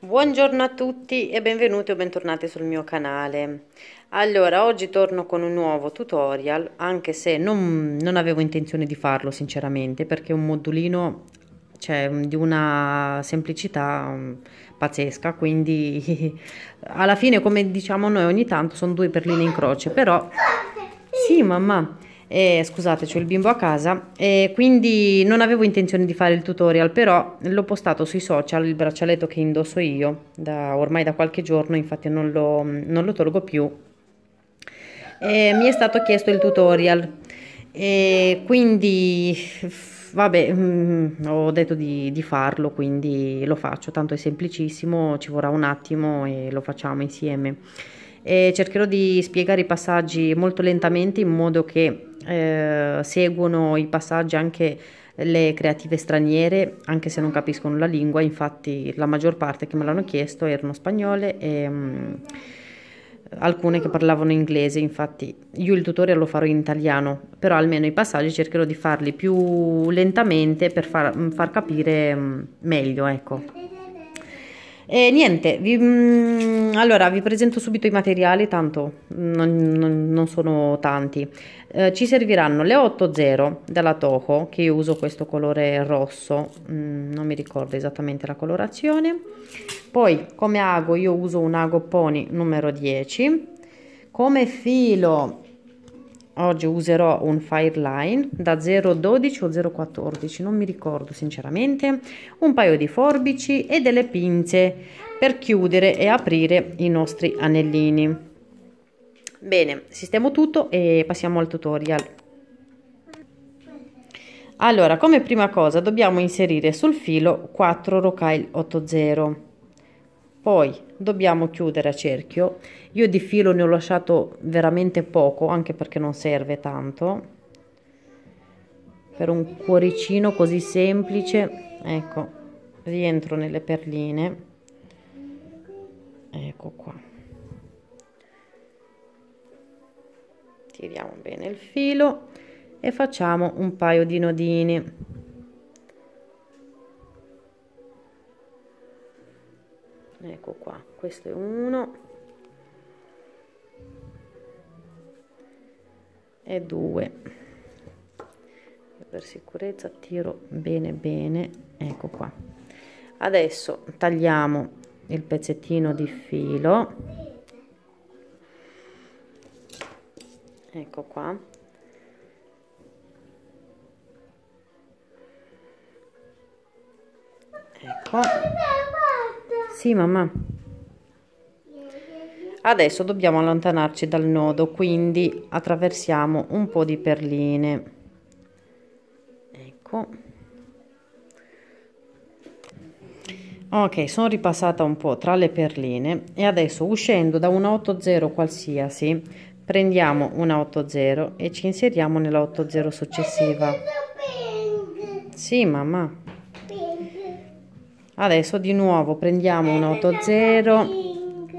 Buongiorno a tutti e benvenuti o bentornati sul mio canale. Allora, oggi torno con un nuovo tutorial, anche se non, non avevo intenzione di farlo sinceramente, perché è un modulino cioè, di una semplicità mm, pazzesca, quindi alla fine come diciamo noi ogni tanto sono due perline in croce, però... Sì, mamma, eh, scusate c'ho il bimbo a casa e quindi non avevo intenzione di fare il tutorial però l'ho postato sui social il braccialetto che indosso io da, ormai da qualche giorno infatti non lo, non lo tolgo più e mi è stato chiesto il tutorial e quindi vabbè mh, mm, ho detto di, di, farlo quindi lo faccio tanto è semplicissimo ci vorrà un attimo e lo facciamo insieme e cercherò di spiegare i passaggi molto lentamente in modo che eh, seguono i passaggi anche le creative straniere, anche se non capiscono la lingua, infatti la maggior parte che me l'hanno chiesto erano spagnole e mh, mm, alcune che parlavano inglese, infatti io il tutorial lo farò in italiano, però almeno i passaggi cercherò di farli più lentamente per far, mm, far capire mh, mm, meglio, ecco. E eh, niente, vi, mh, mm, allora vi presento subito i materiali, tanto non, non, non sono tanti. Eh, ci serviranno le 80 della Toho, che io uso questo colore rosso, mh, mm, non mi ricordo esattamente la colorazione. Poi come ago io uso un ago pony numero 10. Come filo oggi userò un Fireline da 0,12 o 0,14 non mi ricordo sinceramente un paio di forbici e delle pinze per chiudere e aprire i nostri anellini bene sistemo tutto e passiamo al tutorial allora come prima cosa dobbiamo inserire sul filo 4 rocaille 80 poi dobbiamo chiudere a cerchio. Io di filo ne ho lasciato veramente poco, anche perché non serve tanto. Per un cuoricino così semplice, ecco, rientro nelle perline. Ecco qua. Tiriamo bene il filo e facciamo un paio di nodini. ecco qua questo è uno e due per sicurezza tiro bene bene ecco qua adesso tagliamo il pezzettino di filo ecco qua ecco sì, mamma. Adesso dobbiamo allontanarci dal nodo, quindi attraversiamo un po' di perline. Ecco. Ok, sono ripassata un po' tra le perline e adesso uscendo da una 80 qualsiasi prendiamo una 80 e ci inseriamo nella 80 successiva. Sì, mamma adesso di nuovo prendiamo un 8 0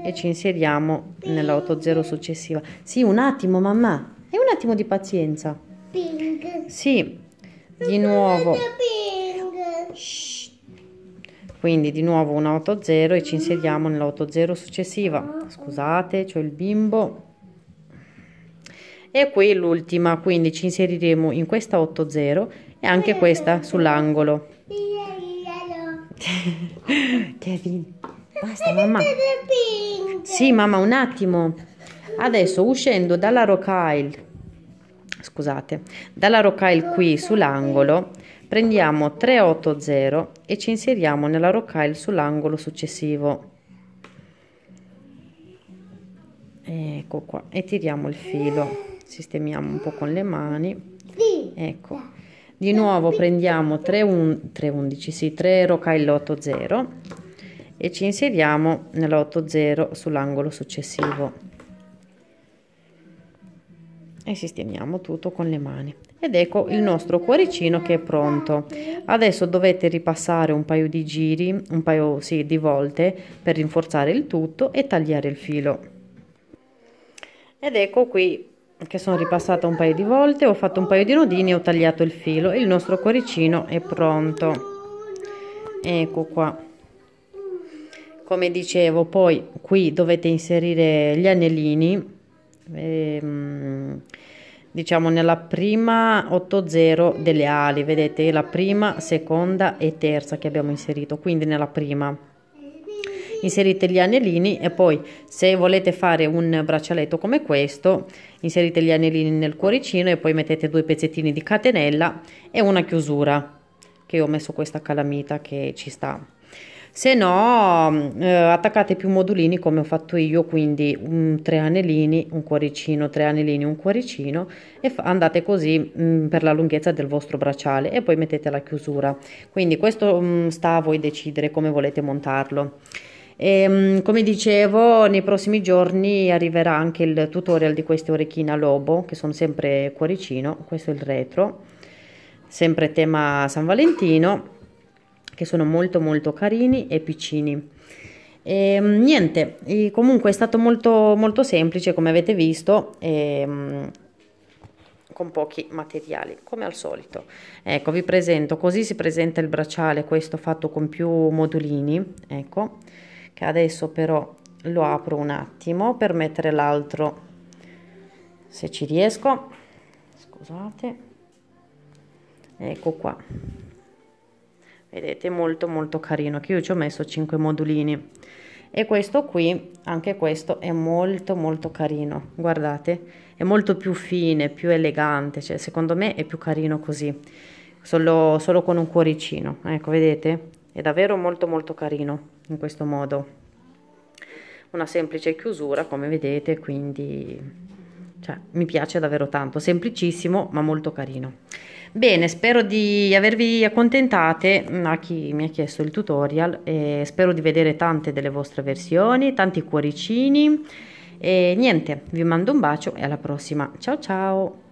e ci inseriamo nell'8 0 successiva sì un attimo mamma e un attimo di pazienza pink sì di nuovo quindi di nuovo un 8 0 e ci inseriamo nell'8 0 successiva scusate c'è il bimbo e qui l'ultima quindi ci inseriremo in questa 80 e anche questa sull'angolo Kevin, basta mamma. Sì mamma, un attimo. Adesso uscendo dalla Rocaille, scusate, dalla Rocaille qui sull'angolo, prendiamo 380 e ci inseriamo nella Rocaille sull'angolo successivo. Ecco qua, e tiriamo il filo. Sistemiamo un po' con le mani. Ecco di nuovo prendiamo 3, un, 3 11 sì 3 rocaille 8 0 e ci inseriamo nell'8 0 sull'angolo successivo e sistemiamo tutto con le mani ed ecco il nostro cuoricino che è pronto adesso dovete ripassare un paio di giri un paio sì, di volte per rinforzare il tutto e tagliare il filo ed ecco qui che sono ripassata un paio di volte, ho fatto un paio di nodini e ho tagliato il filo il nostro cuoricino è pronto. Ecco qua. Come dicevo, poi qui dovete inserire gli anellini, ehm, diciamo nella prima 8-0 delle ali, vedete la prima, seconda e terza che abbiamo inserito, quindi nella prima inserite gli anellini e poi se volete fare un braccialetto come questo inserite gli anellini nel cuoricino e poi mettete due pezzettini di catenella e una chiusura che ho messo questa calamita che ci sta se no mm, eh, attaccate più modulini come ho fatto io quindi un, tre anellini un cuoricino tre anellini un cuoricino e andate così mh, mm, per la lunghezza del vostro bracciale e poi mettete la chiusura quindi questo mh, mm, sta a voi decidere come volete montarlo e, ehm, come dicevo, nei prossimi giorni arriverà anche il tutorial di queste orecchine a lobo, che sono sempre cuoricino, questo è il retro, sempre tema San Valentino, che sono molto molto carini e piccini. E, ehm, niente, comunque è stato molto molto semplice come avete visto. E, ehm, con pochi materiali come al solito ecco vi presento così si presenta il bracciale questo fatto con più modulini ecco che adesso però lo apro un attimo per mettere l'altro se ci riesco scusate ecco qua vedete molto molto carino che io ci ho messo 5 modulini e questo qui anche questo è molto molto carino guardate è molto più fine più elegante cioè secondo me è più carino così solo, solo con un cuoricino ecco vedete è davvero molto molto carino in questo modo una semplice chiusura come vedete quindi cioè, mi piace davvero tanto semplicissimo ma molto carino bene spero di avervi accontentate mm, a chi mi ha chiesto il tutorial e spero di vedere tante delle vostre versioni tanti cuoricini e niente vi mando un bacio e alla prossima ciao ciao